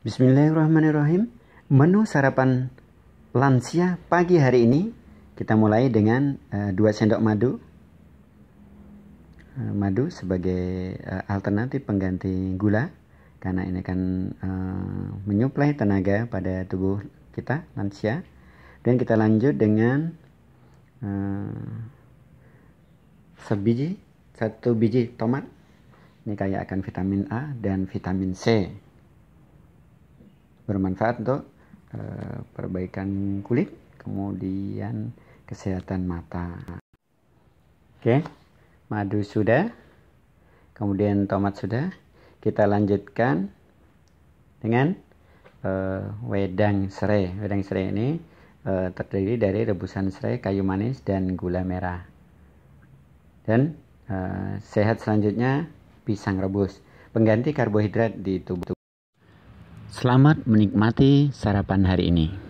Bismillahirrahmanirrahim. Menu sarapan lansia pagi hari ini kita mulai dengan uh, eh, 2 sendok madu. Uh, madu sebagai uh, alternatif pengganti gula karena ini akan uh, menyuplai tenaga pada tubuh kita lansia. Dan kita lanjut dengan uh, sebiji satu biji tomat. Ini kaya akan vitamin A dan vitamin C bermanfaat untuk e, perbaikan kulit, kemudian kesehatan mata. Oke, madu sudah, kemudian tomat sudah. Kita lanjutkan dengan e, wedang serai. Wedang serai ini e, terdiri dari rebusan serai, kayu manis, dan gula merah. Dan e, sehat selanjutnya pisang rebus, pengganti karbohidrat di tubuh. Selamat menikmati sarapan hari ini.